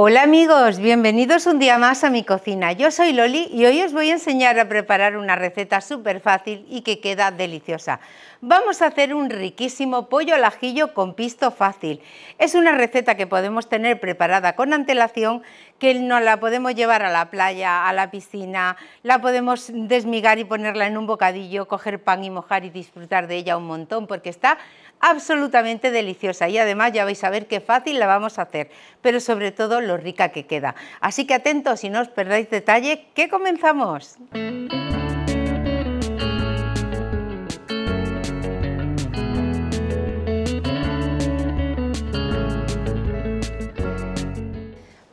Hola amigos, bienvenidos un día más a mi cocina. Yo soy Loli y hoy os voy a enseñar a preparar una receta súper fácil y que queda deliciosa. Vamos a hacer un riquísimo pollo al ajillo con pisto fácil. Es una receta que podemos tener preparada con antelación que no la podemos llevar a la playa, a la piscina, la podemos desmigar y ponerla en un bocadillo, coger pan y mojar y disfrutar de ella un montón porque está absolutamente deliciosa y además ya vais a ver qué fácil la vamos a hacer, pero sobre todo lo rica que queda. Así que atentos y no os perdáis detalle que comenzamos.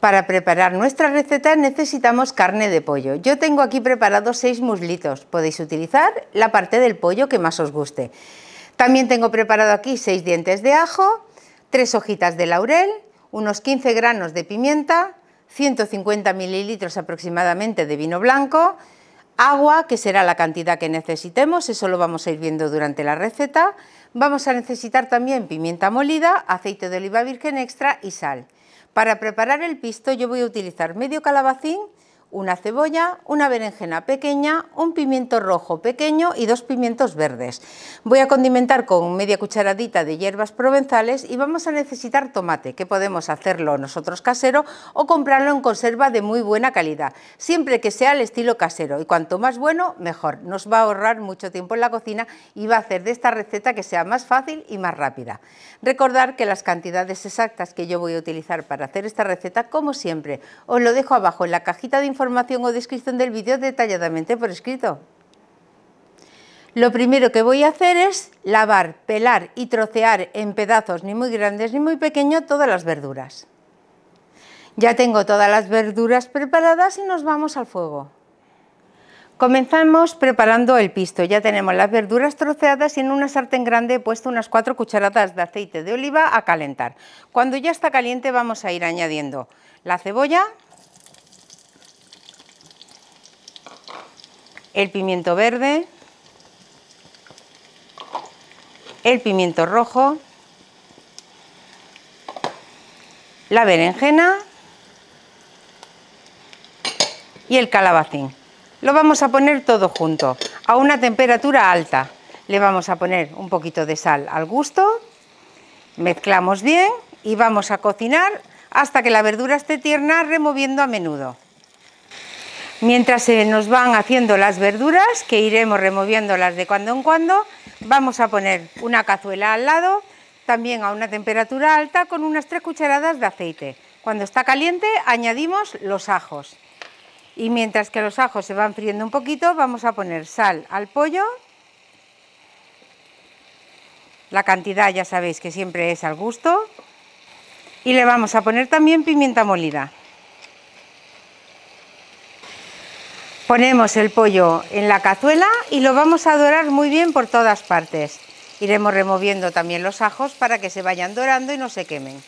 Para preparar nuestra receta necesitamos carne de pollo. Yo tengo aquí preparados 6 muslitos. Podéis utilizar la parte del pollo que más os guste. También tengo preparado aquí 6 dientes de ajo, 3 hojitas de laurel, unos 15 granos de pimienta, 150 mililitros aproximadamente de vino blanco, agua, que será la cantidad que necesitemos, eso lo vamos a ir viendo durante la receta. Vamos a necesitar también pimienta molida, aceite de oliva virgen extra y sal. Para preparar el pisto yo voy a utilizar medio calabacín una cebolla, una berenjena pequeña, un pimiento rojo pequeño y dos pimientos verdes. Voy a condimentar con media cucharadita de hierbas provenzales y vamos a necesitar tomate, que podemos hacerlo nosotros casero o comprarlo en conserva de muy buena calidad, siempre que sea el estilo casero y cuanto más bueno, mejor. Nos va a ahorrar mucho tiempo en la cocina y va a hacer de esta receta que sea más fácil y más rápida. Recordar que las cantidades exactas que yo voy a utilizar para hacer esta receta, como siempre, os lo dejo abajo en la cajita de información información o descripción del vídeo detalladamente por escrito. Lo primero que voy a hacer es lavar, pelar y trocear en pedazos ni muy grandes ni muy pequeños todas las verduras. Ya tengo todas las verduras preparadas y nos vamos al fuego. Comenzamos preparando el pisto. Ya tenemos las verduras troceadas y en una sartén grande he puesto unas cuatro cucharadas de aceite de oliva a calentar. Cuando ya está caliente vamos a ir añadiendo la cebolla, el pimiento verde, el pimiento rojo, la berenjena y el calabacín. Lo vamos a poner todo junto, a una temperatura alta. Le vamos a poner un poquito de sal al gusto, mezclamos bien y vamos a cocinar hasta que la verdura esté tierna removiendo a menudo. Mientras se nos van haciendo las verduras, que iremos removiéndolas de cuando en cuando, vamos a poner una cazuela al lado, también a una temperatura alta, con unas 3 cucharadas de aceite. Cuando está caliente añadimos los ajos. Y mientras que los ajos se van friendo un poquito, vamos a poner sal al pollo. La cantidad ya sabéis que siempre es al gusto. Y le vamos a poner también pimienta molida. Ponemos el pollo en la cazuela y lo vamos a dorar muy bien por todas partes. Iremos removiendo también los ajos para que se vayan dorando y no se quemen.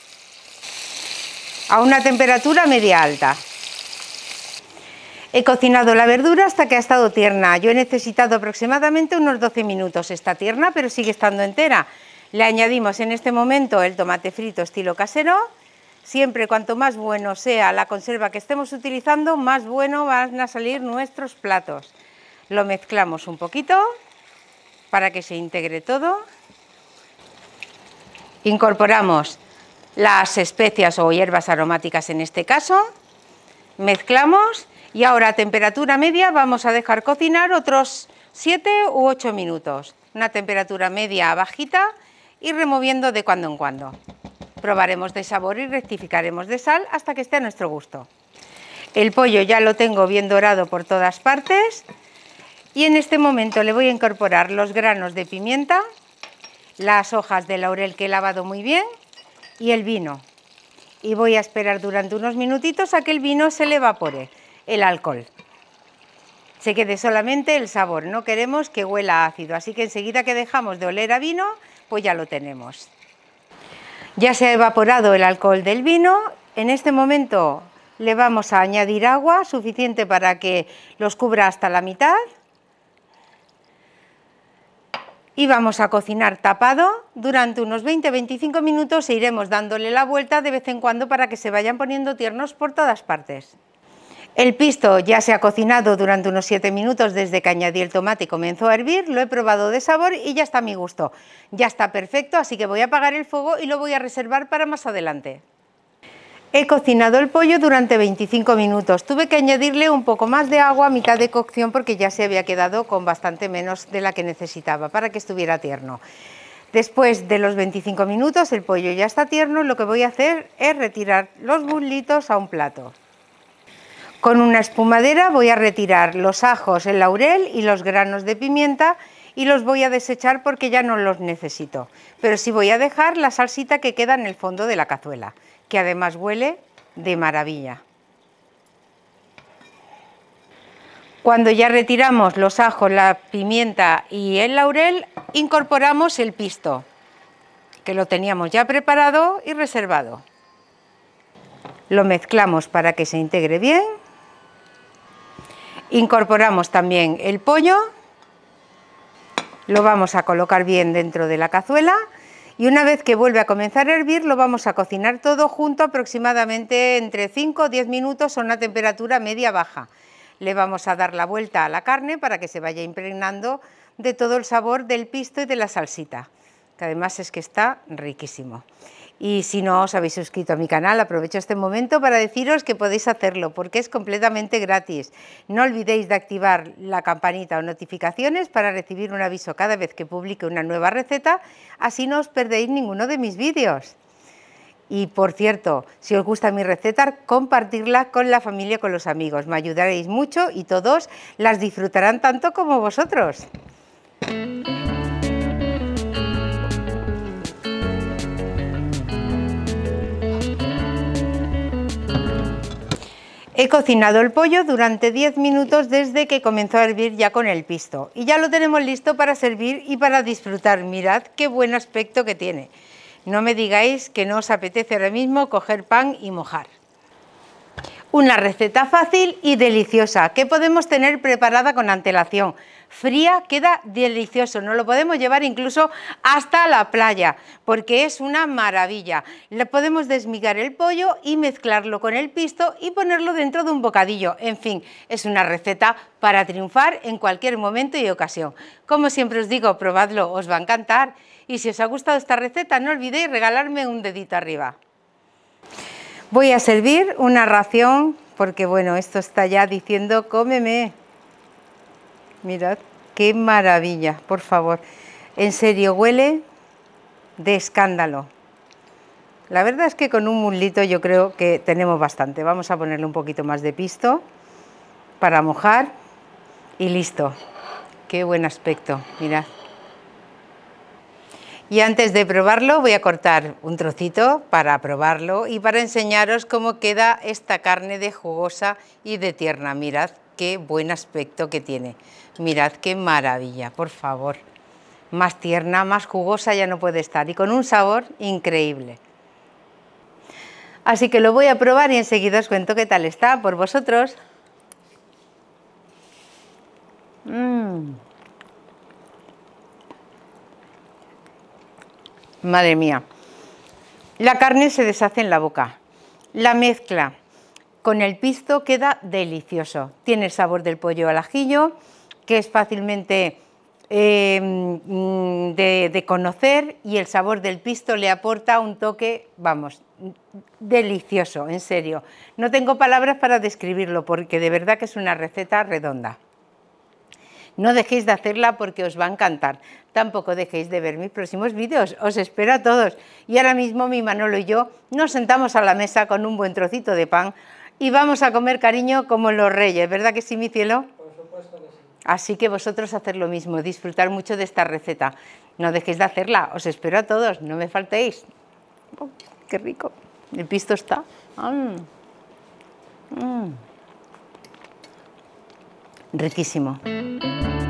A una temperatura media alta. He cocinado la verdura hasta que ha estado tierna. Yo he necesitado aproximadamente unos 12 minutos. Está tierna pero sigue estando entera. Le añadimos en este momento el tomate frito estilo casero Siempre, cuanto más bueno sea la conserva que estemos utilizando, más bueno van a salir nuestros platos. Lo mezclamos un poquito para que se integre todo. Incorporamos las especias o hierbas aromáticas en este caso, mezclamos y ahora a temperatura media vamos a dejar cocinar otros 7 u 8 minutos, una temperatura media bajita y removiendo de cuando en cuando. Probaremos de sabor y rectificaremos de sal hasta que esté a nuestro gusto. El pollo ya lo tengo bien dorado por todas partes y en este momento le voy a incorporar los granos de pimienta, las hojas de laurel que he lavado muy bien y el vino. Y voy a esperar durante unos minutitos a que el vino se le evapore, el alcohol. Se quede solamente el sabor, no queremos que huela ácido, así que enseguida que dejamos de oler a vino, pues ya lo tenemos. Ya se ha evaporado el alcohol del vino. En este momento le vamos a añadir agua suficiente para que los cubra hasta la mitad. Y vamos a cocinar tapado durante unos 20-25 minutos e iremos dándole la vuelta de vez en cuando para que se vayan poniendo tiernos por todas partes. El pisto ya se ha cocinado durante unos 7 minutos desde que añadí el tomate y comenzó a hervir, lo he probado de sabor y ya está a mi gusto. Ya está perfecto, así que voy a apagar el fuego y lo voy a reservar para más adelante. He cocinado el pollo durante 25 minutos, tuve que añadirle un poco más de agua a mitad de cocción porque ya se había quedado con bastante menos de la que necesitaba para que estuviera tierno. Después de los 25 minutos el pollo ya está tierno, lo que voy a hacer es retirar los burlitos a un plato. Con una espumadera voy a retirar los ajos, el laurel y los granos de pimienta y los voy a desechar porque ya no los necesito. Pero sí voy a dejar la salsita que queda en el fondo de la cazuela, que además huele de maravilla. Cuando ya retiramos los ajos, la pimienta y el laurel, incorporamos el pisto, que lo teníamos ya preparado y reservado. Lo mezclamos para que se integre bien Incorporamos también el pollo, lo vamos a colocar bien dentro de la cazuela y una vez que vuelve a comenzar a hervir lo vamos a cocinar todo junto aproximadamente entre 5 o 10 minutos a una temperatura media baja. Le vamos a dar la vuelta a la carne para que se vaya impregnando de todo el sabor del pisto y de la salsita, que además es que está riquísimo. Y si no os habéis suscrito a mi canal, aprovecho este momento para deciros que podéis hacerlo porque es completamente gratis. No olvidéis de activar la campanita o notificaciones para recibir un aviso cada vez que publique una nueva receta, así no os perdéis ninguno de mis vídeos. Y por cierto, si os gusta mi receta, compartirla con la familia, con los amigos. Me ayudaréis mucho y todos las disfrutarán tanto como vosotros. He cocinado el pollo durante 10 minutos desde que comenzó a hervir ya con el pisto y ya lo tenemos listo para servir y para disfrutar. Mirad qué buen aspecto que tiene. No me digáis que no os apetece ahora mismo coger pan y mojar. Una receta fácil y deliciosa que podemos tener preparada con antelación fría, queda delicioso. no lo podemos llevar incluso hasta la playa, porque es una maravilla. Le podemos desmigar el pollo y mezclarlo con el pisto y ponerlo dentro de un bocadillo. En fin, es una receta para triunfar en cualquier momento y ocasión. Como siempre os digo, probadlo, os va a encantar. Y si os ha gustado esta receta, no olvidéis regalarme un dedito arriba. Voy a servir una ración, porque bueno, esto está ya diciendo cómeme. Mirad, qué maravilla, por favor. En serio, huele de escándalo. La verdad es que con un mulito yo creo que tenemos bastante. Vamos a ponerle un poquito más de pisto para mojar y listo. Qué buen aspecto, mirad. Y antes de probarlo voy a cortar un trocito para probarlo y para enseñaros cómo queda esta carne de jugosa y de tierna. Mirad qué buen aspecto que tiene. Mirad qué maravilla, por favor. Más tierna, más jugosa ya no puede estar y con un sabor increíble. Así que lo voy a probar y enseguida os cuento qué tal está por vosotros. Mm. Madre mía. La carne se deshace en la boca. La mezcla con el pisto queda delicioso. Tiene el sabor del pollo al ajillo, que es fácilmente eh, mm, de, de, conocer y el sabor del pisto le aporta un toque, vamos, delicioso, en serio. No tengo palabras para describirlo porque de verdad que es una receta redonda. No dejéis de hacerla porque os va a encantar. Tampoco dejéis de ver mis próximos vídeos, os espero a todos. Y ahora mismo mi Manolo y yo nos sentamos a la mesa con un buen trocito de pan y vamos a comer cariño como los reyes, ¿verdad que sí, mi cielo? Así que vosotros hacer lo mismo, disfrutar mucho de esta receta. No dejéis de hacerla, os espero a todos, no me faltéis. Oh, ¡Qué rico! El pisto está. Mm. Mm. Riquísimo.